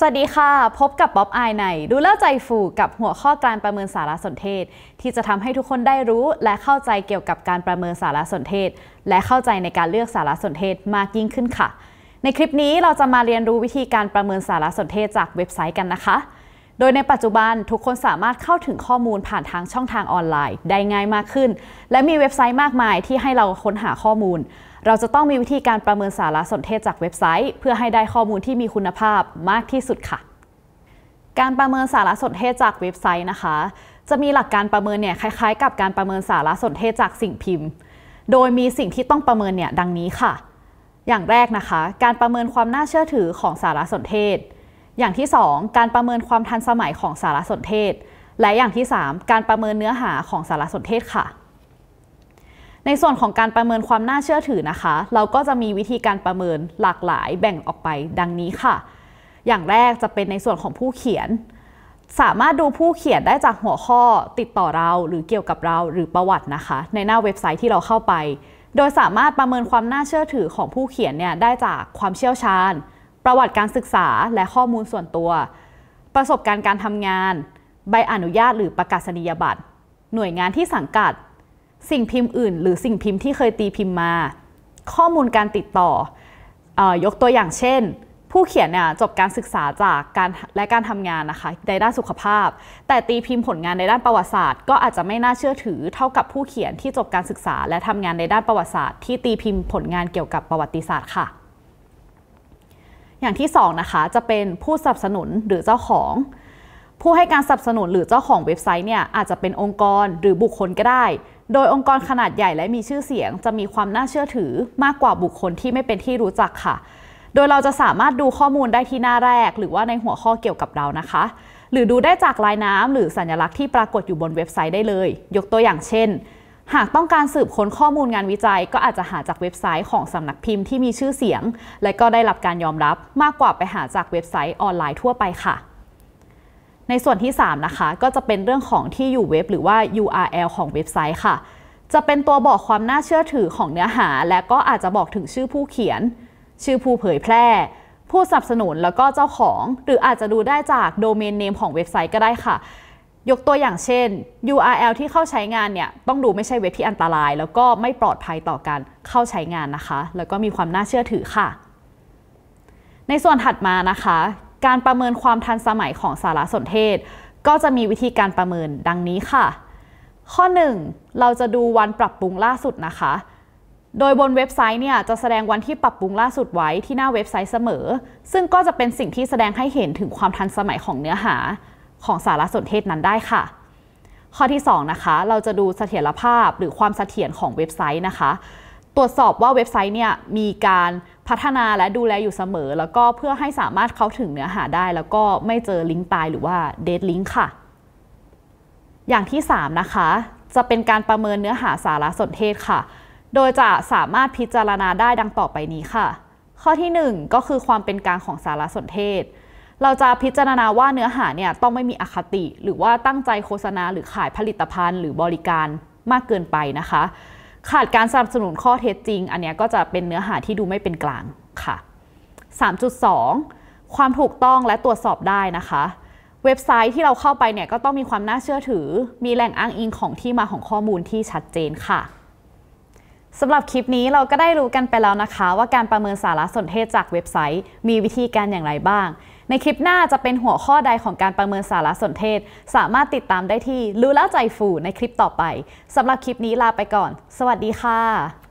สวัสดีค่ะพบกับบ๊อบอายในดูแลใจฟูกับหัวข้อการประเมินสารสนเทศ ที่จะทำให้ทุกคนได้รู้ และเข้าใจเกี่ยวกับการประเมินสารสนเทศ และเข้าใจในการเลือกสารสนเทศมากยิ่งขึ้นค่ะ ในคลิปนี้เราจะมาเรียนรู้วิธีการประเมินสารสนเทศจากเว็บไซต์กันนะคะ โดยในปัจจุบันทุกคนสามารถเข้าถึงข้อมูลผ่านทางช่องทางออนไลน์ได้ง่ายมากขึ้น และมีเว็บไซต์มากมายที่ให้เราค้นหาข้อมูลเราจะต้องมีวิธีการประเมินสารสนเทศจากเว็บไซต์เพื่อให้ได้ข้อมูลที่มีคุณภาพมากที่สุดค่ะ การประเมินสารสนเทศจากเว็บไซต์นะคะ จะมีหลักการประเมินเนี่ยคล้าย ๆ กับการประเมินสารสนเทศจากสิ่งพิมพ์ โดยมีสิ่งที่ต้องประเมินเนี่ยดังนี้ค่ะ อย่างแรกนะคะ การประเมินความน่าเชื่อถือของสารสนเทศ อย่างที่ 2 การประเมินความทันสมัยของสารสนเทศ และอย่างที่ 3 การประเมินเนื้อหาของสารสนเทศค่ะในส่วนของการประเมินความน่าเชื่อถือนะคะ เราก็จะมีวิธีการประเมินหลากหลายแบ่งออกไปดังนี้ค่ะ อย่างแรกจะเป็นในส่วนของผู้เขียน สามารถดูผู้เขียนได้จากหัวข้อติดต่อเราหรือเกี่ยวกับเราหรือประวัตินะคะ ในหน้าเว็บไซต์ที่เราเข้าไป โดยสามารถประเมินความน่าเชื่อถือของผู้เขียนเนี่ยได้จากความเชี่ยวชาญ ประวัติการศึกษาและข้อมูลส่วนตัว ประสบการณ์การทำงาน ใบอนุญาตหรือประกาศนียบัตร หน่วยงานที่สังกัดสิ่งพิมพ์อื่นหรือสิ่งพิมพ์ที่เคยตีพิมพ์มา ข้อมูลการติดต่ออยกตัวอย่างเช่น ผู้เขียนเนี่ยจบการศึกษาจากการและการทำงานนะคะในด้านสุขภาพ แต่ตีพิมพ์ผลงานในด้านประวัติศาสตร์ ก็อาจจะไม่น่าเชื่อถือ เท่ากับผู้เขียนที่จบการศึกษาและทำงานในด้านประวัติศาสตร์ ที่ตีพิมพ์ผลงานเกี่ยวกับประวัติศาสตร์ค่ะอย่างที่2นะคะจะเป็นผู้สนับสนุนหรือเจ้าของผู้ให้การสนับสนุนหรือเจ้าของเว็บไซต์เนี่ยอาจจะเป็นองค์กรหรือบุคคลก็ได้โดยองค์กรขนาดใหญ่และมีชื่อเสียง จะมีความน่าเชื่อถือมากกว่าบุคคลที่ไม่เป็นที่รู้จักค่ะ โดยเราจะสามารถดูข้อมูลได้ที่หน้าแรก หรือว่าในหัวข้อเกี่ยวกับเรานะคะ หรือดูได้จากลายน้ำหรือสัญลักษณ์ที่ปรากฏอยู่บนเว็บไซต์ได้เลย ยกตัวอย่างเช่น หากต้องการสืบค้นข้อมูลงานวิจัย ก็อาจจะหาจากเว็บไซต์ของสำนักพิมพ์ที่มีชื่อเสียง และก็ได้รับการยอมรับมากกว่าไปหาจากเว็บไซต์ออนไลน์ทั่วไปค่ะในส่วนที่ 3 นะคะก็จะเป็นเรื่องของที่อยู่เว็บหรือว่า URL ของเว็บไซต์ค่ะ จะเป็นตัวบอกความน่าเชื่อถือของเนื้อหา และก็อาจจะบอกถึงชื่อผู้เขียน ชื่อผู้เผยแพร่ ผู้สนับสนุนแล้วก็เจ้าของ หรืออาจจะดูได้จากโดเมนเนมของเว็บไซต์ก็ได้ค่ะ ยกตัวอย่างเช่น URL ที่เข้าใช้งานเนี่ยต้องดูไม่ใช่เว็บที่อันตราย แล้วก็ไม่ปลอดภัยต่อการเข้าใช้งานนะคะ แล้วก็มีความน่าเชื่อถือค่ะ ในส่วนถัดมานะคะการประเมินความทันสมัยของสารสนเทศ ก็จะมีวิธีการประเมินดังนี้ค่ะ ข้อ 1 เราจะดูวันปรับปรุงล่าสุดนะคะ โดยบนเว็บไซต์เนี่ยจะแสดงวันที่ปรับปรุงล่าสุดไว้ที่หน้าเว็บไซต์เสมอ ซึ่งก็จะเป็นสิ่งที่แสดงให้เห็นถึงความทันสมัยของเนื้อหาของสารสนเทศนั้นได้ค่ะ ข้อที่2นะคะเราจะดูเสถียรภาพหรือความเสถียรของเว็บไซต์นะคะตรวจสอบว่าเว็บไซต์เนี่ยมีการพัฒนาและดูแลอยู่เสมอ แล้วก็เพื่อให้สามารถเข้าถึงเนื้อหาได้ แล้วก็ไม่เจอลิงก์ตายหรือว่าเดดลิงก์ค่ะ อย่างที่ 3 นะคะ จะเป็นการประเมินเนื้อหาสารสนเทศค่ะ โดยจะสามารถพิจารณาได้ดังต่อไปนี้ค่ะ ข้อที่ 1 ก็คือความเป็นกลางของสารสนเทศ เราจะพิจารณาว่าเนื้อหาเนี่ยต้องไม่มีอคติ หรือว่าตั้งใจโฆษณาหรือขายผลิตภัณฑ์ หรือบริการมากเกินไปนะคะขาดการสนับสนุนข้อเท็จจริง อันนี้ก็จะเป็นเนื้อหาที่ดูไม่เป็นกลางค่ะ 3.2 ความถูกต้องและตรวจสอบได้นะคะ เว็บไซต์ที่เราเข้าไปเนี่ยก็ต้องมีความน่าเชื่อถือ มีแหล่งอ้างอิงของที่มาของข้อมูลที่ชัดเจนค่ะสำหรับคลิปนี้เราก็ได้รู้กันไปแล้วนะคะ ว่าการประเมินสารสนเทศจากเว็บไซต์ มีวิธีการอย่างไรบ้างในคลิปหน้าจะเป็นหัวข้อใดของการประเมินสารสนเทศ สามารถติดตามได้ที่ รู้แล้วใจฟูในคลิปต่อไป สำหรับคลิปนี้ลาไปก่อน สวัสดีค่ะ